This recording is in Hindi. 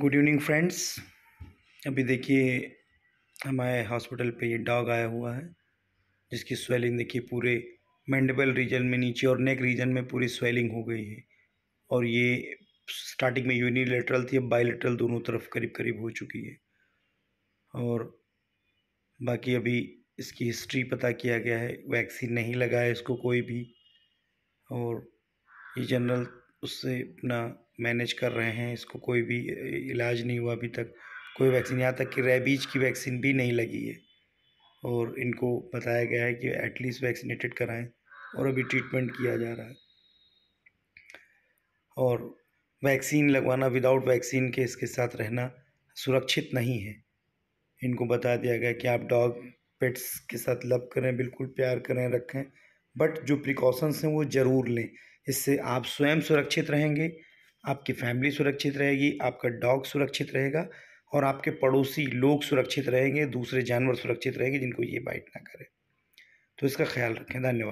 गुड इवनिंग फ्रेंड्स अभी देखिए हमारे हॉस्पिटल पे ये डॉग आया हुआ है जिसकी स्वेलिंग देखिए पूरे मैंडेबल रीजन में नीचे और नेक रीजन में पूरी स्वेलिंग हो गई है और ये स्टार्टिंग में यूनिलेटरल थी अब बायलेटरल दोनों तरफ करीब करीब हो चुकी है और बाकी अभी इसकी हिस्ट्री पता किया गया है वैक्सीन नहीं लगाया इसको कोई भी और ये जनरल उससे अपना मैनेज कर रहे हैं इसको कोई भी इलाज नहीं हुआ अभी तक कोई वैक्सीन यहाँ तक कि रेबीज की वैक्सीन भी नहीं लगी है और इनको बताया गया है कि एटलीस्ट वैक्सीनेटेड कराएं और अभी ट्रीटमेंट किया जा रहा है और वैक्सीन लगवाना विदाउट वैक्सीन के इसके साथ रहना सुरक्षित नहीं है इनको बता दिया गया कि आप डॉग पेट्स के साथ लव करें बिल्कुल प्यार करें रखें बट जो प्रिकॉशंस हैं वो ज़रूर लें इससे आप स्वयं सुरक्षित रहेंगे आपकी फैमिली सुरक्षित रहेगी आपका डॉग सुरक्षित रहेगा और आपके पड़ोसी लोग सुरक्षित रहेंगे दूसरे जानवर सुरक्षित रहेंगे जिनको ये बाइट ना करें तो इसका ख्याल रखें धन्यवाद